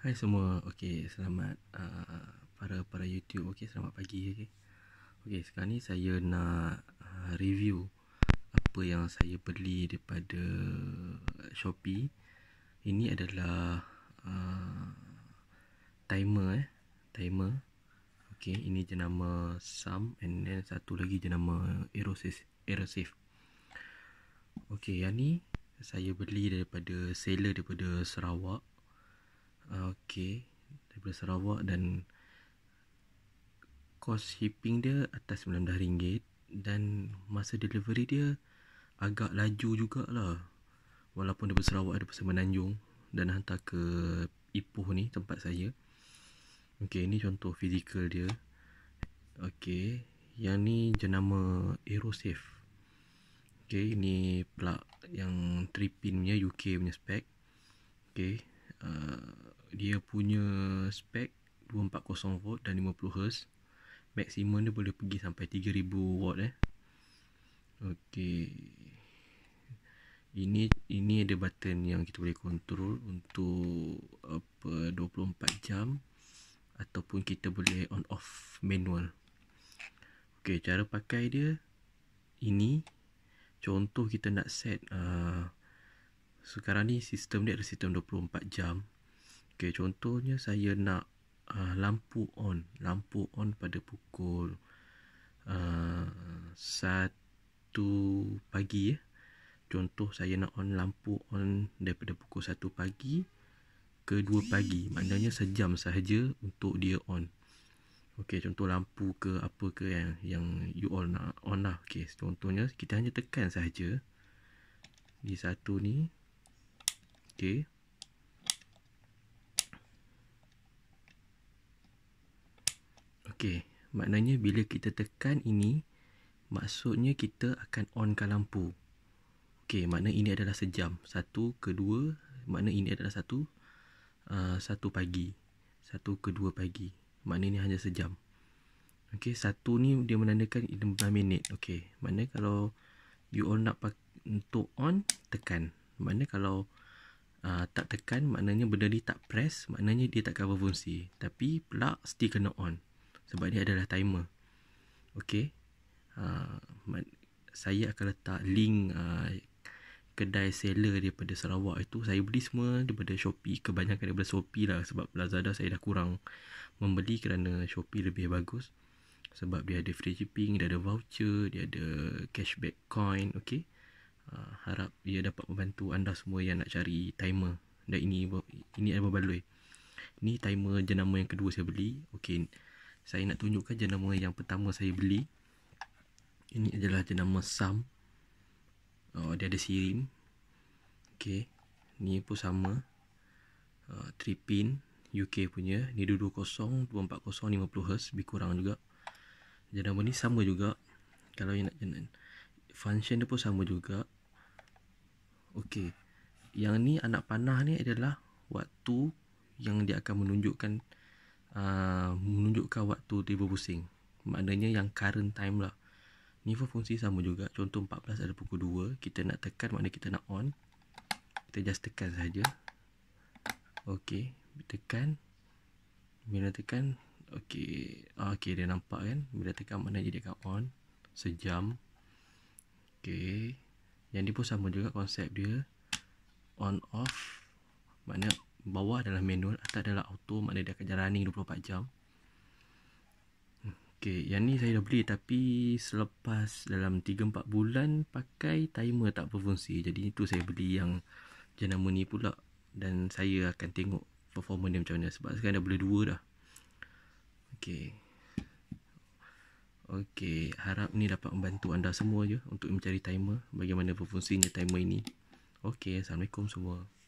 Hai semua, okey selamat uh, para para YouTube, okey selamat pagi, okey. Okey sekarang ni saya nak uh, review apa yang saya beli daripada Shopee. Ini adalah uh, timer, eh. timer. Okey ini jenama Sam and then satu lagi jenama Aerosis, Aerosafe. Okey yang ni saya beli daripada seller daripada Sarawak okay daripada Sarawak dan kos shipping dia atas RM19 dan masa delivery dia agak laju jugalah walaupun daripada Sarawak ada pasal Menanjung dan hantar ke Ipoh ni tempat saya Okay, ini contoh fizikal dia Okay, yang ni jenama AeroSafe Okay, ini plug yang 3-pin punya UK punya spek Okay, Uh, dia punya spek 240 volt dan 50 Hz maksimum dia boleh pergi sampai 3000 watt eh okey ini ini ada button yang kita boleh kontrol untuk apa 24 jam ataupun kita boleh on off manual okey cara pakai dia ini contoh kita nak set uh, sekarang ni sistem dia ada sistem 24 jam okay, contohnya saya nak uh, lampu on lampu on pada pukul uh, ah, 1 pagi ya. contoh saya nak on lampu on daripada pukul 1 pagi ke 2 pagi maknanya sejam sahaja untuk dia on Okey, contoh lampu ke apa ke yang yang you all nak on lah. Okey, contohnya kita hanya tekan sahaja di satu ni Okey. Okey, maknanya bila kita tekan ini, maksudnya kita akan onkan lampu. Okey, maknanya ini adalah sejam. Satu, kedua, maknanya ini adalah satu uh, satu pagi. Satu, kedua pagi. Maknanya ini hanya sejam. Okey, satu ni dia menandakan 15 minit. Okey, maknanya kalau you all nak pak- untuk on, tekan. Maknanya kalau uh, tak tekan maknanya benda ni tak press maknanya dia tak cover fungsi tapi plug still kena on sebab dia adalah timer okey uh, saya akan letak link uh, kedai seller daripada Sarawak itu saya beli semua daripada Shopee kebanyakan daripada Shopee lah sebab Lazada saya dah kurang membeli kerana Shopee lebih bagus sebab dia ada free shipping dia ada voucher dia ada cashback coin okey Ah, harap ia dapat membantu anda semua yang nak cari timer dan ini ini ada berbaloi Ini timer jenama yang kedua saya beli okey saya nak tunjukkan jenama yang pertama saya beli ini adalah jenama Sam oh dia ada sirim okey ni pun sama 3 ah, pin UK punya ni 220 240 50 Hz lebih kurang juga jenama ni sama juga kalau yang nak jenama function dia pun sama juga Okey. Yang ni anak panah ni adalah waktu yang dia akan menunjukkan uh, menunjukkan waktu dia berpusing. Maknanya yang current time lah. Ni pun fungsi sama juga. Contoh 14 ada pukul 2. Kita nak tekan maknanya kita nak on. Kita just tekan saja. Okey. Tekan. Bila tekan. Okey. Ah, okey dia nampak kan. Bila tekan maknanya dia akan on. Sejam. Okey. Yang ni pun sama juga konsep dia On off Maknanya bawah adalah manual Atas adalah auto Maknanya dia akan jalan running 24 jam Okay, yang ni saya dah beli tapi selepas dalam 3-4 bulan pakai timer tak berfungsi Jadi itu saya beli yang jenama ni pula Dan saya akan tengok performa dia macam mana sebab sekarang dah boleh 2 dah Okay Okey, harap ni dapat membantu anda semua je untuk mencari timer, bagaimana berfungsinya timer ini. Okey, assalamualaikum semua.